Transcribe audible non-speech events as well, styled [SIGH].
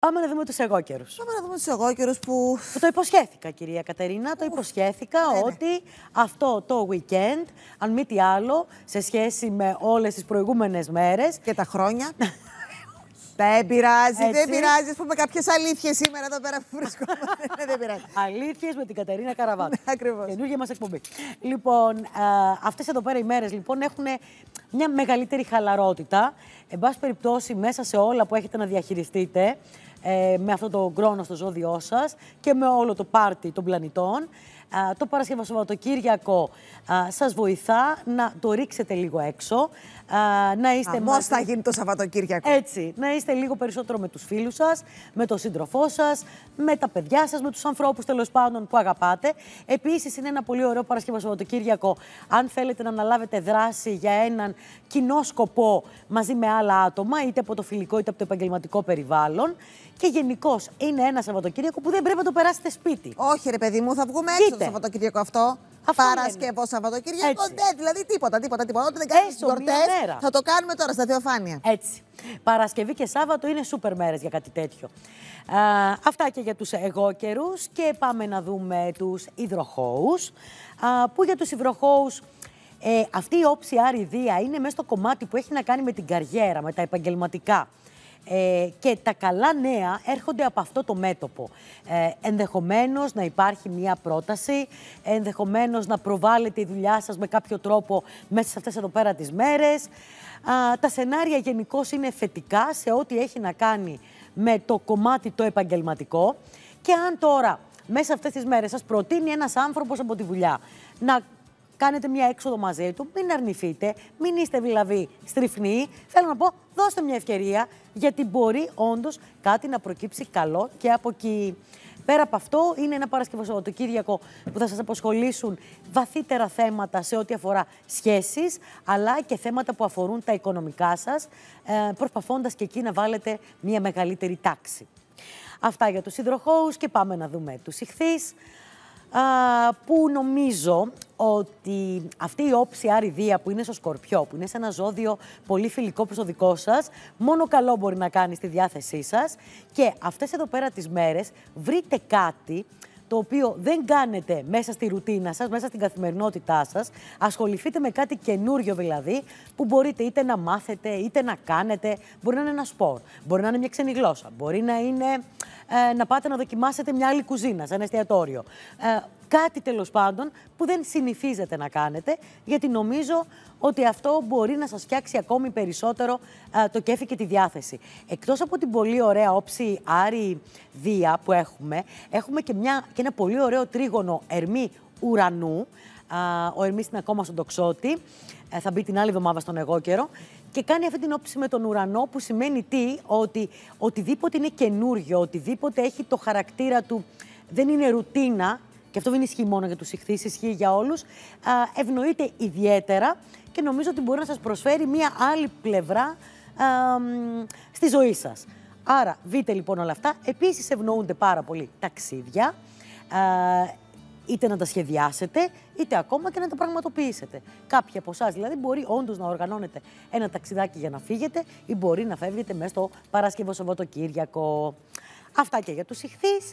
Πάμε να δούμε τους εγώκερους. Πάμε να δούμε τους εγώκερους που... Το υποσχέθηκα, κυρία Κατερίνα. Το υποσχέθηκα ναι, ναι. ότι αυτό το weekend, αν μη τι άλλο, σε σχέση με όλες τις προηγούμενες μέρες. Και τα χρόνια. [LAUGHS] Δεν πειράζει, Έτσι. δεν πειράζει. Ας πούμε κάποιες αλήθειες σήμερα εδώ πέρα που βρισκόμαστε. Ναι, δεν πειράζει. Αλήθειες με την Κατερίνα Ναι, Ακριβώς. Καινούργια μας εκπομπή. Λοιπόν, αυτές εδώ πέρα οι μέρες λοιπόν έχουν μια μεγαλύτερη χαλαρότητα. Εν πάση περιπτώσει, μέσα σε όλα που έχετε να διαχειριστείτε, ε, με αυτό το κρόνο στο ζώδιό σας και με όλο το πάρτι των πλανητών. το Παρασκευό Σαββατοκύριακο σας βοηθά να το ρίξετε λίγο έξω. να είστε Αμός μάτι... θα γίνει το Σαββατοκύριακο. Έτσι, να είστε λίγο περισσότερο με τους φίλους σας, με τον σύντροφό σας, με τα παιδιά σας, με τους ανθρώπους τέλος πάντων που αγαπάτε. Επίσης είναι ένα πολύ ωραίο Παρασκευό Σαββατοκύριακο αν θέλετε να αναλάβετε δράση για έναν κοινό σκοπό μαζί με άλλα άτομα, είτε από το φιλικό είτε από το επαγγελματικό περιβάλλον. Και γενικώς είναι ένα Σαββατοκύριακο που δεν πρέπει να το περάσετε σπίτι. Όχι, ρε παιδί μου, θα βγούμε έξω το Σαββατοκύριακο αυτό. αυτό Παρασκευό, Σαββατοκύριακο. Ναι, δηλαδή τίποτα, τίποτα, τίποτα. Όταν δεν κάνεις γιορτέ, θα το κάνουμε τώρα στα θεοφάνεια. Έτσι. Παρασκευή και Σάββατο είναι σούπερ μέρες για κάτι τέτοιο. Α, αυτά και για τους καιρου Και πάμε να δούμε τους υδροχώους. Που για τους υδροχώους. Ε, αυτή η όψη άριδία είναι μέσα στο κομμάτι που έχει να κάνει με την καριέρα, με τα επαγγελματικά. Ε, και τα καλά νέα έρχονται από αυτό το μέτωπο. Ε, ενδεχομένως να υπάρχει μια πρόταση, ενδεχομένως να προβάλλετε η δουλειά σας με κάποιο τρόπο μέσα σε αυτές εδώ πέρα τις μέρες. τα σενάρια γενικώ είναι θετικά σε ό,τι έχει να κάνει με το κομμάτι το επαγγελματικό. Και αν τώρα μέσα αυτές τις μέρες σας προτείνει ένας άνθρωπος από τη δουλειά να κάνετε μια έξοδο μαζί του, μην αρνηθείτε, μην είστε δηλαδή στριφνοί. Θέλω να πω, δώστε μια ευκαιρία, γιατί μπορεί όντως κάτι να προκύψει καλό και από εκεί. Πέρα από αυτό, είναι ένα Παρασκευό Κύριακο, που θα σας αποσχολήσουν βαθύτερα θέματα σε ό,τι αφορά σχέσεις, αλλά και θέματα που αφορούν τα οικονομικά σας, ε, προσπαθώντας και εκεί να βάλετε μια μεγαλύτερη τάξη. Αυτά για τους υδροχώους και πάμε να δούμε τους ηχθείς που νομίζω ότι αυτή η όψη άριδία που είναι στο σκορπιό, που είναι σε ένα ζώδιο πολύ φιλικό προς το δικό σας, μόνο καλό μπορεί να κάνει στη διάθεσή σας. Και αυτές εδώ πέρα τις μέρες βρείτε κάτι το οποίο δεν κάνετε μέσα στη ρουτίνα σας, μέσα στην καθημερινότητά σας. Ασχοληθείτε με κάτι καινούριο δηλαδή, που μπορείτε είτε να μάθετε, είτε να κάνετε. Μπορεί να είναι ένα σπορ, μπορεί να είναι μια ξένη γλώσσα, μπορεί να είναι ε, να πάτε να δοκιμάσετε μια άλλη κουζίνα, σαν εστιατόριο. Ε, Κάτι τέλος πάντων που δεν συνηθίζετε να κάνετε, γιατί νομίζω ότι αυτό μπορεί να σας φτιάξει ακόμη περισσότερο το κέφι και τη διάθεση. Εκτός από την πολύ ωραία όψη Άρη Δία που έχουμε, έχουμε και, μια, και ένα πολύ ωραίο τρίγωνο Ερμή Ουρανού. Α, ο Ερμής είναι ακόμα στον τοξότη. Ε, θα μπει την άλλη εβδομάδα στον εγώ καιρό. Και κάνει αυτή την όψη με τον ουρανό που σημαίνει τι, ότι οτιδήποτε είναι καινούριο, οτιδήποτε έχει το χαρακτήρα του, δεν είναι ρουτίνα, και αυτό δεν ισχύει μόνο για τους ηχθείς, ισχύει για όλους, ευνοείται ιδιαίτερα και νομίζω ότι μπορεί να σας προσφέρει μία άλλη πλευρά α, στη ζωή σας. Άρα, δείτε λοιπόν όλα αυτά. Επίσης, ευνοούνται πάρα πολύ ταξίδια. Α, είτε να τα σχεδιάσετε, είτε ακόμα και να τα πραγματοποιήσετε. Κάποιοι από εσάς δηλαδή μπορεί όντως να οργανώνετε ένα ταξιδάκι για να φύγετε ή μπορεί να φεύγετε μέσα στο Παρασκευό Σαββατοκύριακο. Αυτά και για τους ηχθείς.